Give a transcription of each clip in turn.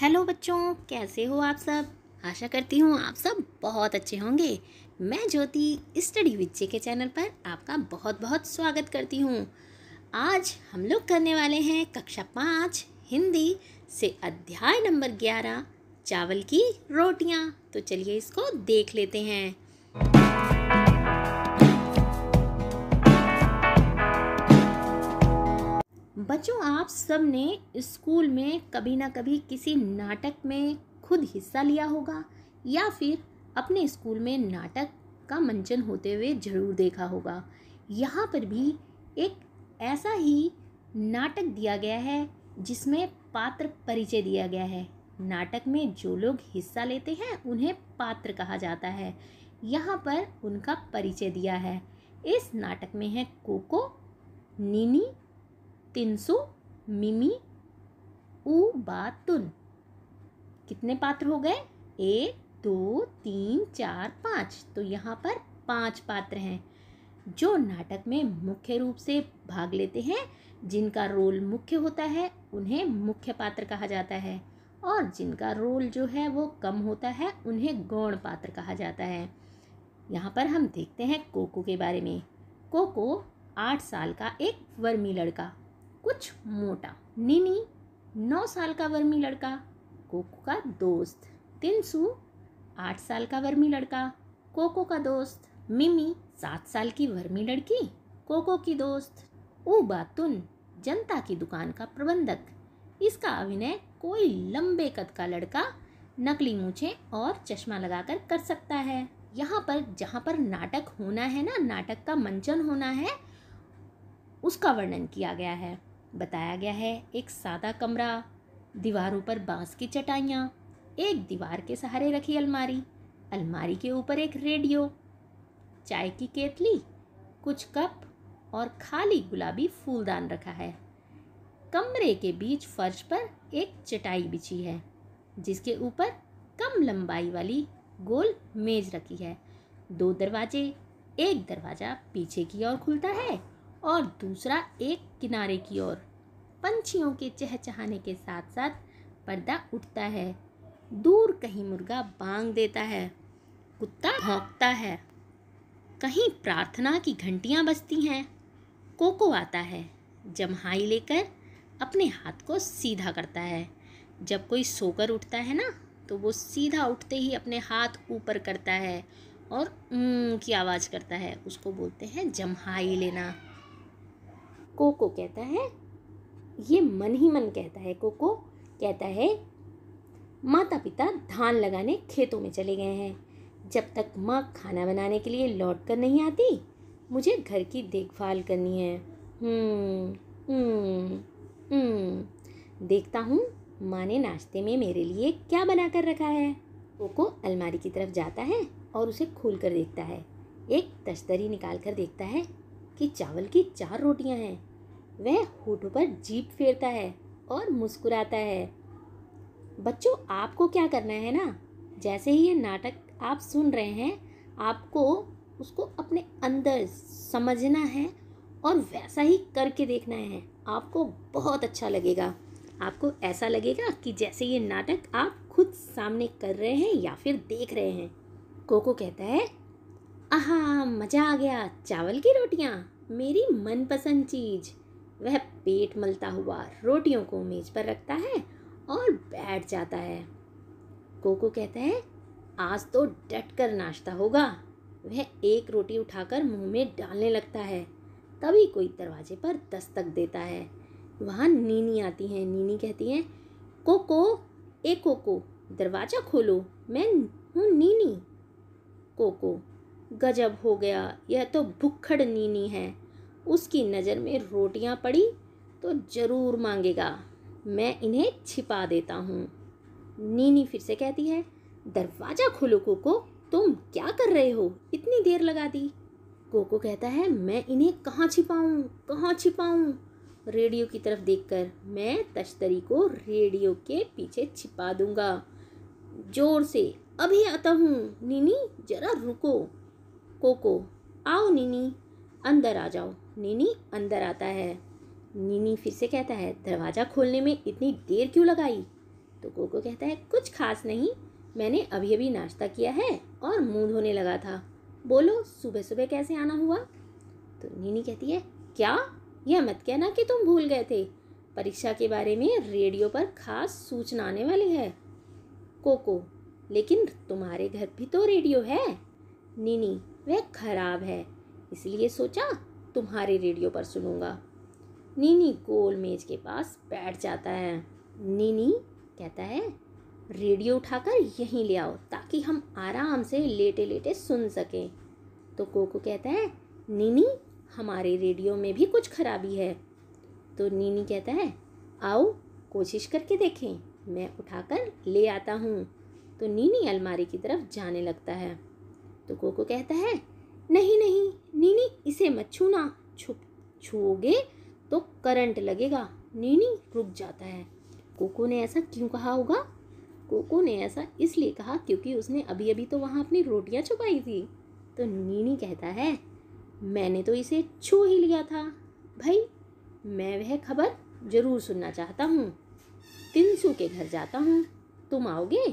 hello बच्चों कैसे हो आप सब आशा करती हूँ आप सब बहुत अच्छे होंगे मैं ज्योति स्टडी जे के चैनल पर आपका बहुत बहुत स्वागत करती हूँ आज हम लोग करने वाले हैं कक्षा पाँच हिंदी से अध्याय नंबर ग्यारह चावल की रोटियाँ तो चलिए इसको देख लेते हैं बच्चों आप सब ने स्कूल में कभी ना कभी किसी नाटक में खुद हिस्सा लिया होगा या फिर अपने स्कूल में नाटक का मंचन होते हुए ज़रूर देखा होगा यहाँ पर भी एक ऐसा ही नाटक दिया गया है जिसमें पात्र परिचय दिया गया है नाटक में जो लोग हिस्सा लेते हैं उन्हें पात्र कहा जाता है यहाँ पर उनका परिचय दिया है इस नाटक में है कोको नीनी तिनसु मिमी उ बातुन कितने पात्र हो गए एक दो तीन चार पाँच तो यहाँ पर पांच पात्र हैं जो नाटक में मुख्य रूप से भाग लेते हैं जिनका रोल मुख्य होता है उन्हें मुख्य पात्र कहा जाता है और जिनका रोल जो है वो कम होता है उन्हें गौण पात्र कहा जाता है यहाँ पर हम देखते हैं कोको के बारे में कोको आठ साल का एक वर्मी लड़का कुछ मोटा निनी नौ साल का वर्मी लड़का कोको का दोस्त तिनसु आठ साल का वर्मी लड़का कोको का दोस्त मिमी सात साल की वर्मी लड़की कोको की दोस्त तुन जनता की दुकान का प्रबंधक इसका अभिनय कोई लंबे कद का लड़का नकली मूछे और चश्मा लगाकर कर सकता है यहाँ पर जहाँ पर नाटक होना है ना नाटक का मंचन होना है उसका वर्णन किया गया है बताया गया है एक सादा कमरा दीवारों पर बांस की चटाइयाँ एक दीवार के सहारे रखी अलमारी अलमारी के ऊपर एक रेडियो चाय की केतली कुछ कप और खाली गुलाबी फूलदान रखा है कमरे के बीच फर्श पर एक चटाई बिछी है जिसके ऊपर कम लंबाई वाली गोल मेज रखी है दो दरवाजे एक दरवाज़ा पीछे की ओर खुलता है और दूसरा एक किनारे की ओर पंछियों के चहचहाने के साथ साथ पर्दा उठता है दूर कहीं मुर्गा बांग देता है कुत्ता भौंकता है कहीं प्रार्थना की घंटियां बजती हैं कोको आता है जमहाई लेकर अपने हाथ को सीधा करता है जब कोई सोकर उठता है ना तो वो सीधा उठते ही अपने हाथ ऊपर करता है और ऊँ की आवाज़ करता है उसको बोलते हैं जमहाई लेना कोको कहता है ये मन ही मन कहता है कोको कहता है माता पिता धान लगाने खेतों में चले गए हैं जब तक माँ खाना बनाने के लिए लौट कर नहीं आती मुझे घर की देखभाल करनी है हम्म, हम्म, हम्म देखता हूँ माँ ने नाश्ते में मेरे लिए क्या बना कर रखा है कोको अलमारी की तरफ जाता है और उसे खोल कर देखता है एक तश्तरी निकाल कर देखता है कि चावल की चार रोटियाँ हैं वह होठों पर जीप फेरता है और मुस्कुराता है बच्चों आपको क्या करना है ना जैसे ही ये नाटक आप सुन रहे हैं आपको उसको अपने अंदर समझना है और वैसा ही करके देखना है आपको बहुत अच्छा लगेगा आपको ऐसा लगेगा कि जैसे ये नाटक आप खुद सामने कर रहे हैं या फिर देख रहे हैं कोको कहता है आह मज़ा आ गया चावल की रोटियाँ मेरी मनपसंद चीज़ वह पेट मलता हुआ रोटियों को मेज पर रखता है और बैठ जाता है कोको कहता है आज तो डट कर नाश्ता होगा वह एक रोटी उठाकर मुंह में डालने लगता है तभी कोई दरवाजे पर दस्तक देता है वहाँ नीनी आती है नीनी कहती हैं कोको ए कोको दरवाज़ा खोलो मैं हूँ नीनी कोको गजब हो गया यह तो भुक्खड़ नीनी है उसकी नज़र में रोटियां पड़ी तो ज़रूर मांगेगा मैं इन्हें छिपा देता हूँ नीनी फिर से कहती है दरवाज़ा खोलो कोको तुम क्या कर रहे हो इतनी देर लगा दी कोको कहता है मैं इन्हें कहाँ छिपाऊँ कहाँ छिपाऊँ रेडियो की तरफ देखकर मैं तश्तरी को रेडियो के पीछे छिपा दूंगा जोर से अभी आता हूँ नीनी जरा रुको कोको आओ नीनी अंदर आ जाओ निनी अंदर आता है निनी फिर से कहता है दरवाज़ा खोलने में इतनी देर क्यों लगाई तो कोको कहता है कुछ खास नहीं मैंने अभी अभी नाश्ता किया है और मुँह धोने लगा था बोलो सुबह सुबह कैसे आना हुआ तो नीनी कहती है क्या यह मत कहना कि तुम भूल गए थे परीक्षा के बारे में रेडियो पर खास सूचना आने वाली है कोको लेकिन तुम्हारे घर भी तो रेडियो है नीनी वह खराब है इसलिए सोचा तुम्हारे रेडियो पर सुनूंगा नीनी गोल मेज के पास बैठ जाता है नीनी कहता है रेडियो उठाकर यहीं ले आओ ताकि हम आराम से लेटे लेटे सुन सकें तो कोको कहता है नीनी हमारे रेडियो में भी कुछ खराबी है तो नीनी कहता है आओ कोशिश करके देखें मैं उठाकर ले आता हूँ तो नीनी अलमारी की तरफ जाने लगता है तो कोको कहता है नहीं नहीं नीनी इसे मत छूना छुप छूओगे तो करंट लगेगा नीनी रुक जाता है कोको ने ऐसा क्यों कहा होगा कोको ने ऐसा इसलिए कहा क्योंकि उसने अभी अभी तो वहाँ अपनी रोटियाँ छुपाई थी तो नीनी कहता है मैंने तो इसे छू ही लिया था भाई मैं वह खबर ज़रूर सुनना चाहता हूँ तिनसु के घर जाता हूँ तुम आओगे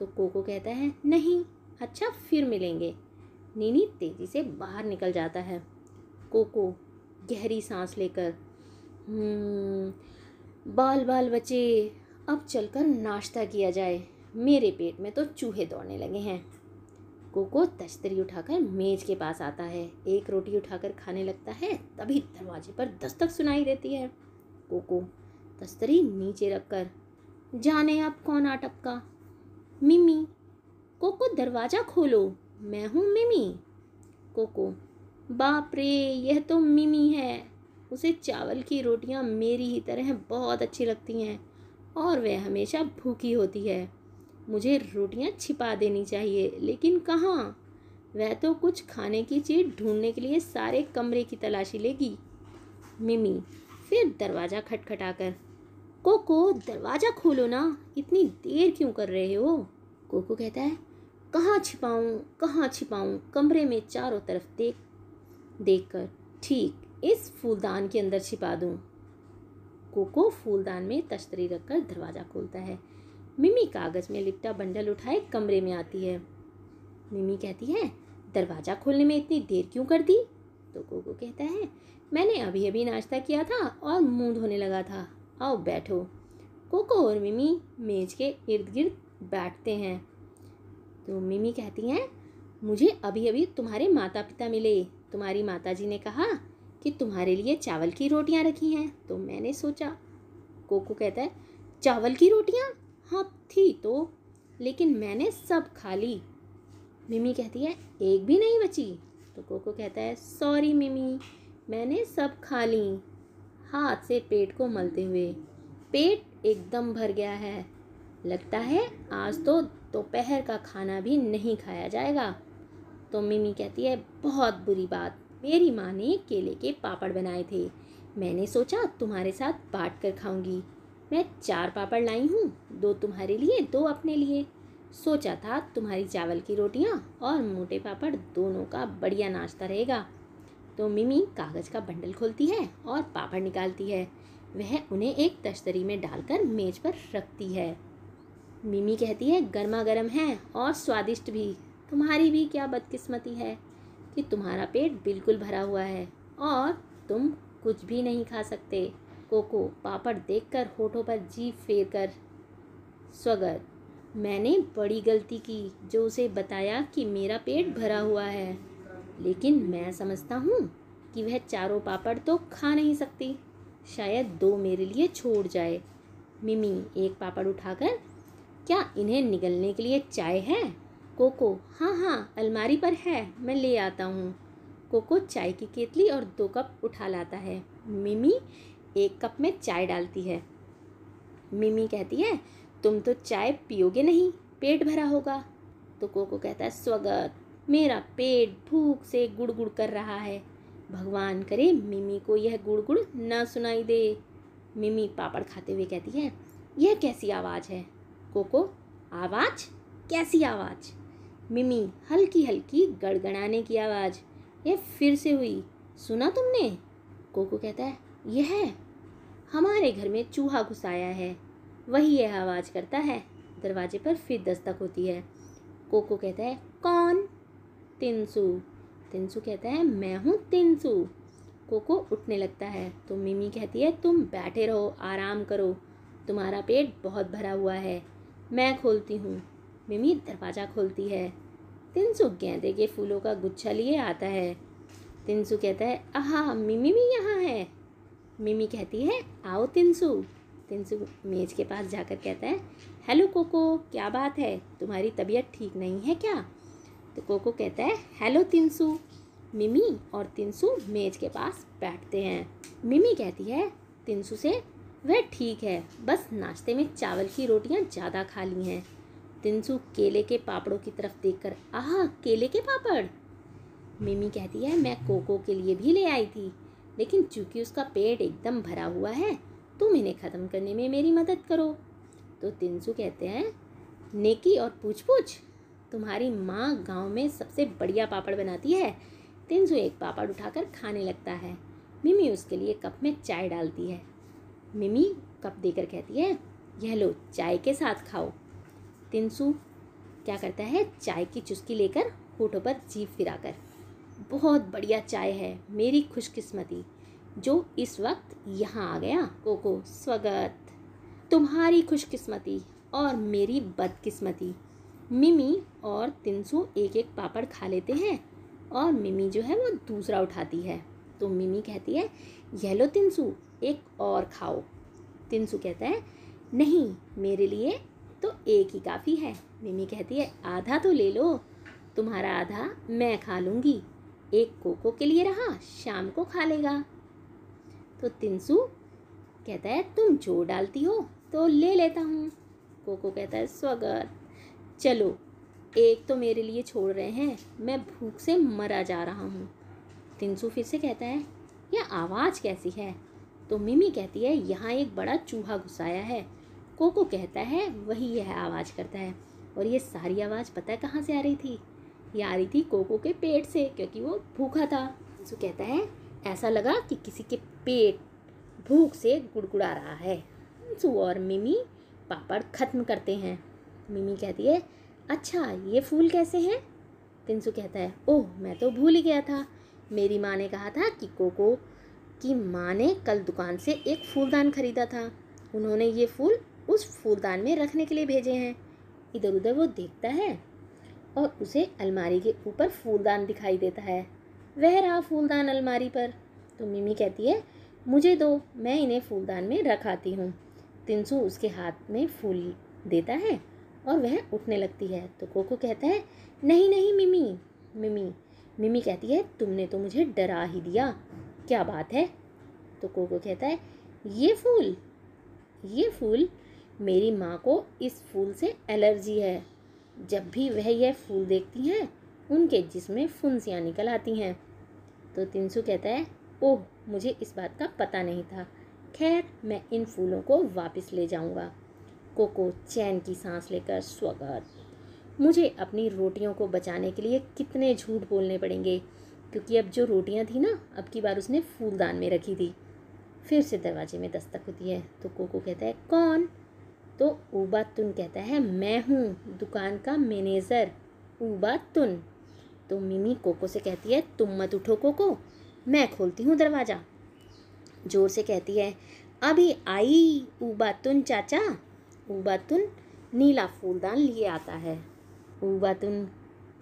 तो कोको कहता है नहीं अच्छा फिर मिलेंगे नीनी तेज़ी से बाहर निकल जाता है कोको गहरी सांस लेकर हम्म, बाल बाल बचे अब चलकर नाश्ता किया जाए मेरे पेट में तो चूहे दौड़ने लगे हैं कोको तश्तरी उठाकर मेज के पास आता है एक रोटी उठाकर खाने लगता है तभी दरवाजे पर दस्तक सुनाई देती है कोको तस्तरी नीचे रखकर जाने आप कौन आ टपका मिमी कोको दरवाज़ा खोलो मैं हूँ मिमी कोको बाप रे यह तो मिमी है उसे चावल की रोटियाँ मेरी ही तरह बहुत अच्छी लगती हैं और वह हमेशा भूखी होती है मुझे रोटियाँ छिपा देनी चाहिए लेकिन कहाँ वह तो कुछ खाने की चीज़ ढूंढने के लिए सारे कमरे की तलाशी लेगी मिमी फिर दरवाज़ा खटखटाकर कोको दरवाज़ा खोलो ना इतनी देर क्यों कर रहे हो कोको कहता है कहाँ छिपाऊँ कहाँ छिपाऊँ कमरे में चारों तरफ देख देख कर ठीक इस फूलदान के अंदर छिपा दूँ कोको फूलदान में तश्तरी रखकर दरवाज़ा खोलता है मिमी कागज़ में लिपटा बंडल उठाए कमरे में आती है मिमी कहती है दरवाज़ा खोलने में इतनी देर क्यों कर दी तो कोको कहता है मैंने अभी अभी नाश्ता किया था और मुंह धोने लगा था आओ बैठो कोको और मिमी मेज के इर्द गिर्द बैठते हैं तो मिमी कहती हैं मुझे अभी अभी तुम्हारे माता पिता मिले तुम्हारी माता जी ने कहा कि तुम्हारे लिए चावल की रोटियां रखी हैं तो मैंने सोचा कोको कहता है चावल की रोटियां हाँ थी तो लेकिन मैंने सब खा ली मिमी कहती है एक भी नहीं बची तो कोको कहता है सॉरी मिमी मैंने सब खा ली हाथ से पेट को मलते हुए पेट एकदम भर गया है लगता है आज तो दोपहर का खाना भी नहीं खाया जाएगा तो मिमी कहती है बहुत बुरी बात मेरी माँ ने केले के पापड़ बनाए थे मैंने सोचा तुम्हारे साथ बाँट कर खाऊंगी मैं चार पापड़ लाई हूँ दो तुम्हारे लिए दो अपने लिए सोचा था तुम्हारी चावल की रोटियाँ और मोटे पापड़ दोनों का बढ़िया नाश्ता रहेगा तो मिमी कागज़ का बंडल खोलती है और पापड़ निकालती है वह उन्हें एक तश्तरी में डालकर मेज़ पर रखती है मिमी कहती है गर्मा गर्म है और स्वादिष्ट भी तुम्हारी भी क्या बदकिस्मती है कि तुम्हारा पेट बिल्कुल भरा हुआ है और तुम कुछ भी नहीं खा सकते कोको पापड़ देखकर होठों पर जी फेर कर स्वगत मैंने बड़ी गलती की जो उसे बताया कि मेरा पेट भरा हुआ है लेकिन मैं समझता हूँ कि वह चारों पापड़ तो खा नहीं सकती शायद दो मेरे लिए छोड़ जाए मिमी एक पापड़ उठाकर क्या इन्हें निगलने के लिए चाय है कोको हाँ हाँ अलमारी पर है मैं ले आता हूँ कोको चाय की केतली और दो कप उठा लाता है मिमी एक कप में चाय डालती है मिमी कहती है तुम तो चाय पियोगे नहीं पेट भरा होगा तो कोको कहता है स्वगत मेरा पेट भूख से गुड़ गुड़ कर रहा है भगवान करे मिमी को यह गुड़ गुड़ ना सुनाई दे मिमी पापड़ खाते हुए कहती है यह कैसी आवाज़ है कोको आवाज़ कैसी आवाज़ मिमी हल्की हल्की गड़गड़ाने की आवाज़ यह फिर से हुई सुना तुमने कोको कहता है यह है हमारे घर में चूहा घुसाया है वही यह आवाज़ करता है दरवाजे पर फिर दस्तक होती है कोको कहता है कौन तिनसू तिनसू कहता है मैं हूँ तिनसू कोको उठने लगता है तो मिमी कहती है तुम बैठे रहो आराम करो तुम्हारा पेट बहुत भरा हुआ है मैं खोलती हूँ मिमी दरवाज़ा खोलती है तिनसु गेंदे के फूलों का गुच्छा लिए आता है तिनसु कहता है आहा मिमी भी यहाँ है मिमी कहती है आओ तिनसु तिनसु मेज के पास जाकर कहता है हेलो कोको क्या बात है तुम्हारी तबीयत ठीक नहीं है क्या तो कोको कहता है हेलो तिनसु मिमी और तिनसु मेज के पास बैठते हैं मिमी कहती है तिनसु से वह ठीक है बस नाश्ते में चावल की रोटियां ज़्यादा खा ली हैं तिनसु केले के पापड़ों की तरफ देखकर आह केले के पापड़ मिमी कहती है मैं कोको के लिए भी ले आई थी लेकिन चूंकि उसका पेट एकदम भरा हुआ है तुम इन्हें ख़त्म करने में मेरी मदद करो तो तिनसु कहते हैं नेकी और पूछ पूछ तुम्हारी माँ गांव में सबसे बढ़िया पापड़ बनाती है तिनसु एक पापड़ उठाकर खाने लगता है मिमी उसके लिए कप में चाय डालती है मिमी कप देकर कहती है यह लो चाय के साथ खाओ तिनसु क्या करता है चाय की चुस्की लेकर होठों पर जीप फिराकर बहुत बढ़िया चाय है मेरी खुशकिस्मती जो इस वक्त यहाँ आ गया कोको स्वागत तुम्हारी खुशकिस्मती और मेरी बदकिस्मती मिमी और तिनसु एक एक पापड़ खा लेते हैं और मिमी जो है वो दूसरा उठाती है तो मिमी कहती है येलो तिनसू एक और खाओ तिनसू कहता है नहीं मेरे लिए तो एक ही काफ़ी है मिमी कहती है आधा तो ले लो तुम्हारा आधा मैं खा लूँगी एक कोको के लिए रहा शाम को खा लेगा तो तिनसू कहता है तुम जो डालती हो तो ले लेता हूँ कोको कहता है स्वागत चलो एक तो मेरे लिए छोड़ रहे हैं मैं भूख से मरा जा रहा हूँ तिनसू फिर से कहता है यह आवाज़ कैसी है तो मिमी कहती है यहाँ एक बड़ा चूहा घुसाया है कोको कहता है वही यह आवाज़ करता है और ये सारी आवाज़ पता है कहाँ से आ रही थी ये आ रही थी कोको के पेट से क्योंकि वो भूखा था तिनसू कहता है ऐसा लगा कि किसी के पेट भूख से गुड़गुड़ा रहा है तिनसू और मिमी पापड़ ख़त्म करते हैं मिमी कहती है अच्छा ये फूल कैसे हैं तिनसू कहता है ओह मैं तो भूल ही गया था मेरी माँ ने कहा था कि कोको की माँ ने कल दुकान से एक फूलदान खरीदा था उन्होंने ये फूल उस फूलदान में रखने के लिए भेजे हैं इधर उधर वो देखता है और उसे अलमारी के ऊपर फूलदान दिखाई देता है वह रहा फूलदान अलमारी पर तो मिमी कहती है मुझे दो मैं इन्हें फूलदान में रखाती हूँ तिनसु उसके हाथ में फूल देता है और वह उठने लगती है तो कोको कहता है नहीं नहीं मिमी मिमी मिमी कहती है तुमने तो मुझे डरा ही दिया क्या बात है तो कोको कहता है ये फूल ये फूल मेरी माँ को इस फूल से एलर्जी है जब भी वह यह फूल देखती हैं उनके जिसमें फुंसियाँ निकल आती हैं तो तिनसु कहता है ओह मुझे इस बात का पता नहीं था खैर मैं इन फूलों को वापस ले जाऊँगा कोको चैन की सांस लेकर स्वगत मुझे अपनी रोटियों को बचाने के लिए कितने झूठ बोलने पड़ेंगे क्योंकि अब जो रोटियां थी ना अब की बार उसने फूलदान में रखी थी फिर से दरवाजे में दस्तक होती है तो कोको कहता है कौन तो ऊबा तुन कहता है मैं हूँ दुकान का मैनेज़र तुन तो मिमी कोको से कहती है तुम मत उठो कोको मैं खोलती हूँ दरवाज़ा जोर से कहती है अभी आई ऊबा तुन चाचा ऊबा तुन नीला फूलदान लिए आता है उबातुन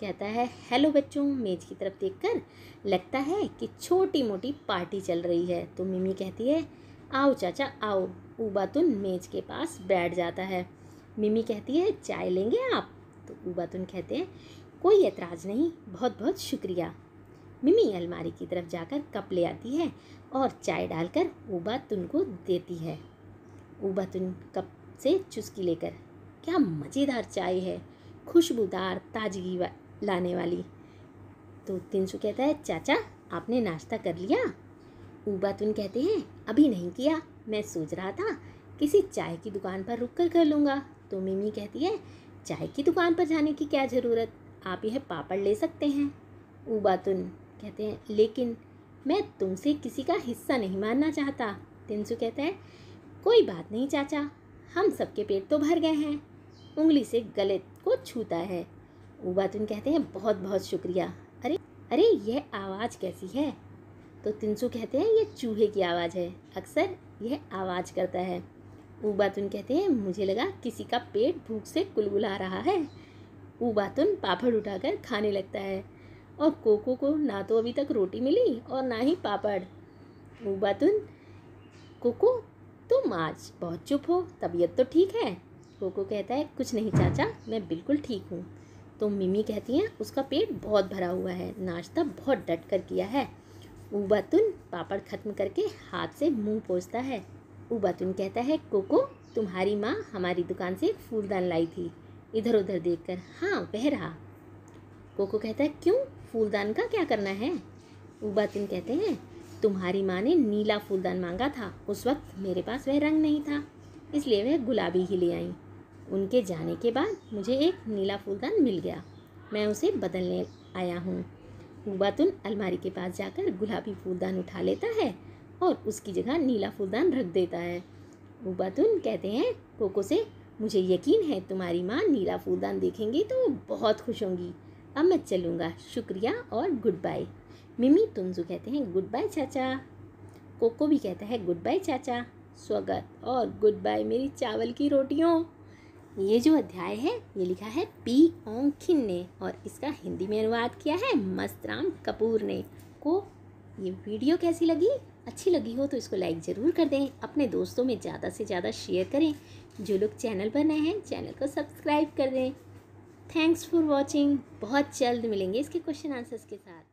कहता है हेलो बच्चों मेज की तरफ देखकर लगता है कि छोटी मोटी पार्टी चल रही है तो मिमी कहती है आओ चाचा आओ उबातुन मेज के पास बैठ जाता है मिमी कहती है चाय लेंगे आप तो उबातुन कहते हैं कोई एतराज़ नहीं बहुत बहुत शुक्रिया मिमी अलमारी की तरफ जाकर कप ले आती है और चाय डालकर उबातुन को देती है उबातुन कप से चुस्की लेकर क्या मज़ेदार चाय है खुशबूदार ताजगी वा, लाने वाली तो तिनसु कहता है चाचा आपने नाश्ता कर लिया तुन कहते हैं अभी नहीं किया मैं सोच रहा था किसी चाय की दुकान पर रुक कर कर लूँगा तो मिमी कहती है चाय की दुकान पर जाने की क्या ज़रूरत आप यह पापड़ ले सकते हैं ऊबा तुन कहते हैं लेकिन मैं तुमसे किसी का हिस्सा नहीं मानना चाहता तिनसु कहता है कोई बात नहीं चाचा हम सबके पेट तो भर गए हैं उंगली से गले को छूता है उबातुन कहते हैं बहुत बहुत शुक्रिया अरे अरे यह आवाज़ कैसी है तो तिनसु कहते हैं यह चूहे की आवाज़ है अक्सर यह आवाज़ करता है उबातुन कहते हैं मुझे लगा किसी का पेट भूख से कुलगुला रहा है उबातुन पापड़ उठाकर खाने लगता है और कोको को ना तो अभी तक रोटी मिली और ना ही पापड़ उबातुन कोको तुम आज बहुत चुप हो तबीयत तो ठीक है कोको कहता है कुछ नहीं चाचा मैं बिल्कुल ठीक हूँ तो मिमी कहती हैं उसका पेट बहुत भरा हुआ है नाश्ता बहुत डट कर किया है उबातुन पापड़ ख़त्म करके हाथ से मुंह पोसता है उबातुन कहता है कोको तुम्हारी माँ हमारी दुकान से फूलदान लाई थी इधर उधर देख कर हाँ वह रहा कोको कहता है क्यों फूलदान का क्या करना है उबातुन कहते हैं तुम्हारी माँ ने नीला फूलदान मांगा था उस वक्त मेरे पास वह रंग नहीं था इसलिए वह गुलाबी ही ले आई उनके जाने के बाद मुझे एक नीला फूलदान मिल गया मैं उसे बदलने आया हूँ हुबातुन तो अलमारी के पास जाकर गुलाबी फूलदान उठा लेता है और उसकी जगह नीला फूलदान रख देता है उबातुन तो कहते हैं कोको से मुझे यकीन है तुम्हारी माँ नीला फूलदान देखेंगी तो वो बहुत खुश होंगी अब मैं चलूँगा शुक्रिया और गुड बाय मिमी तुमजू कहते हैं गुड बाय चाचा कोको भी कहता है गुड बाय चाचा स्वागत और गुड बाय मेरी चावल की रोटियों ये जो अध्याय है ये लिखा है पी ओंखिन ने और इसका हिंदी में अनुवाद किया है मस्तराम कपूर ने को ये वीडियो कैसी लगी अच्छी लगी हो तो इसको लाइक ज़रूर कर दें अपने दोस्तों में ज़्यादा से ज़्यादा शेयर करें जो लोग चैनल पर नए हैं चैनल को सब्सक्राइब कर दें थैंक्स फॉर वॉचिंग बहुत जल्द मिलेंगे इसके क्वेश्चन आंसर्स के साथ